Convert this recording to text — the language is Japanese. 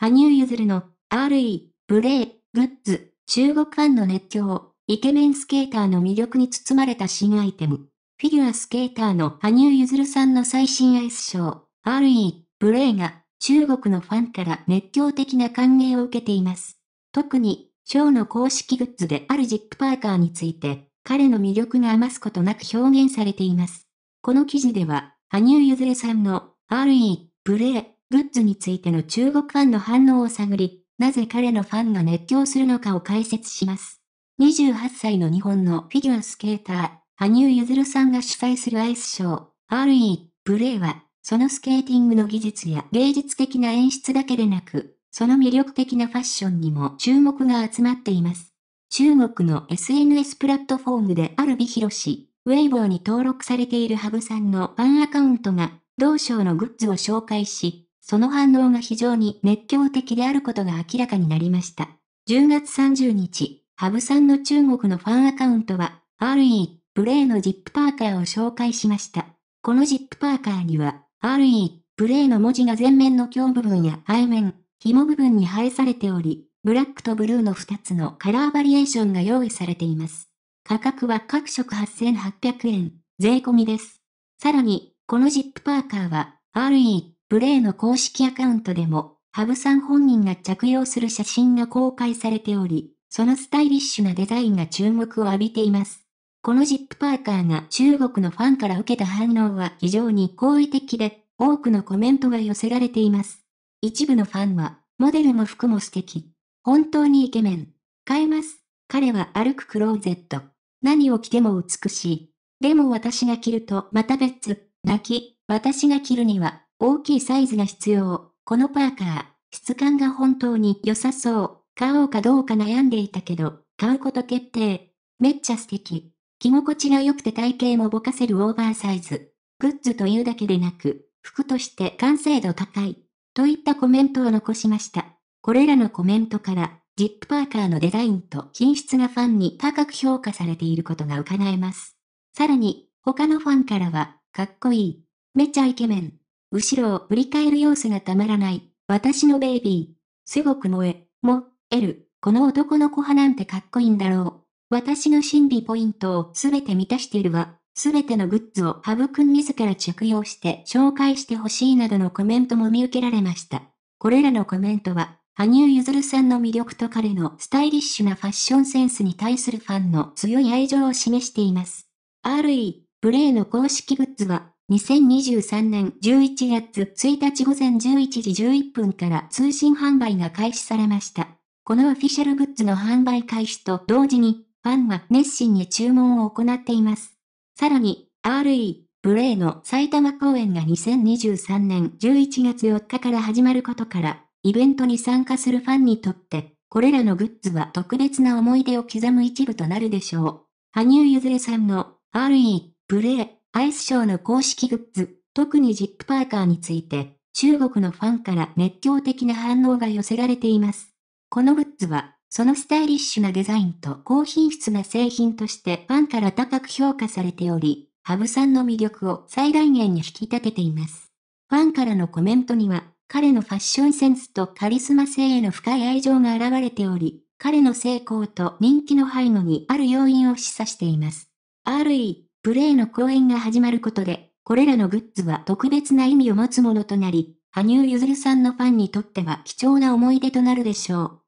羽生結弦の RE、プレイ、グッズ、中国ファンの熱狂、イケメンスケーターの魅力に包まれた新アイテム。フィギュアスケーターの羽生結弦さんの最新アイスショー、RE、プレイが中国のファンから熱狂的な歓迎を受けています。特に、ショーの公式グッズであるジップパーカーについて、彼の魅力が余すことなく表現されています。この記事では、羽生結弦さんの RE、プレイ、グッズについての中国ファンの反応を探り、なぜ彼のファンが熱狂するのかを解説します。28歳の日本のフィギュアスケーター、羽生結弦さんが主催するアイスショー、RE、プレイは、そのスケーティングの技術や芸術的な演出だけでなく、その魅力的なファッションにも注目が集まっています。中国の SNS プラットフォームである美博シ、ウェイボーに登録されているハブさんのファンアカウントが、同賞のグッズを紹介し、その反応が非常に熱狂的であることが明らかになりました。10月30日、ハブさんの中国のファンアカウントは、RE、プレイのジップパーカーを紹介しました。このジップパーカーには、RE、プレイの文字が前面の胸部分や背面、紐部分に配されており、ブラックとブルーの2つのカラーバリエーションが用意されています。価格は各色8800円、税込みです。さらに、このジップパーカーは、RE、プレイの公式アカウントでも、ハブさん本人が着用する写真が公開されており、そのスタイリッシュなデザインが注目を浴びています。このジップパーカーが中国のファンから受けた反応は非常に好意的で、多くのコメントが寄せられています。一部のファンは、モデルも服も素敵。本当にイケメン。買えます。彼は歩くクローゼット。何を着ても美しい。でも私が着るとまた別。泣き、私が着るには大きいサイズが必要。このパーカー、質感が本当に良さそう。買おうかどうか悩んでいたけど、買うこと決定。めっちゃ素敵。着心地が良くて体型もぼかせるオーバーサイズ。グッズというだけでなく、服として完成度高い。といったコメントを残しました。これらのコメントから、ジップパーカーのデザインと品質がファンに高く評価されていることが伺えます。さらに、他のファンからは、かっこいい。めちゃイケメン。後ろを振り返る様子がたまらない。私のベイビー。すごく萌え、も、エル。この男の子派なんてかっこいいんだろう。私の心理ポイントをすべて満たしているわ。すべてのグッズをハブ君自ら着用して紹介してほしいなどのコメントも見受けられました。これらのコメントは、羽生結弦さんの魅力と彼のスタイリッシュなファッションセンスに対するファンの強い愛情を示しています。RE、プレイの公式グッズは、2023年11月1日午前11時11分から通信販売が開始されました。このオフィシャルグッズの販売開始と同時に、ファンは熱心に注文を行っています。さらに、RE、ブレイの埼玉公演が2023年11月4日から始まることから、イベントに参加するファンにとって、これらのグッズは特別な思い出を刻む一部となるでしょう。羽生結弦さんの RE、ブレイ、アイスショーの公式グッズ、特にジップパーカーについて、中国のファンから熱狂的な反応が寄せられています。このグッズは、そのスタイリッシュなデザインと高品質な製品としてファンから高く評価されており、羽生さんの魅力を最大限に引き立てています。ファンからのコメントには、彼のファッションセンスとカリスマ性への深い愛情が現れており、彼の成功と人気の背後にある要因を示唆しています。RE プレイの公演が始まることで、これらのグッズは特別な意味を持つものとなり、羽生結弦さんのファンにとっては貴重な思い出となるでしょう。